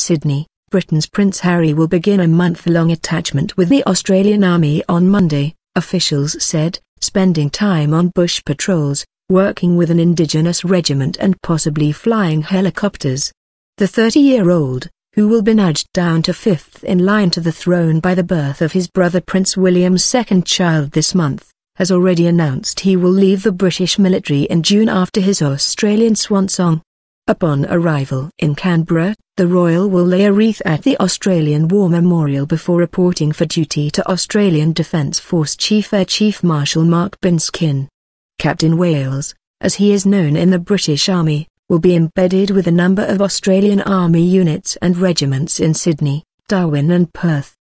Sydney, Britain's Prince Harry will begin a month-long attachment with the Australian Army on Monday, officials said, spending time on bush patrols, working with an indigenous regiment and possibly flying helicopters. The 30-year-old, who will be nudged down to fifth in line to the throne by the birth of his brother Prince William's second child this month, has already announced he will leave the British military in June after his Australian swan song. Upon arrival in Canberra, the Royal will lay a wreath at the Australian War Memorial before reporting for duty to Australian Defence Force Chief Air Chief Marshal Mark Binskin. Captain Wales, as he is known in the British Army, will be embedded with a number of Australian Army units and regiments in Sydney, Darwin and Perth.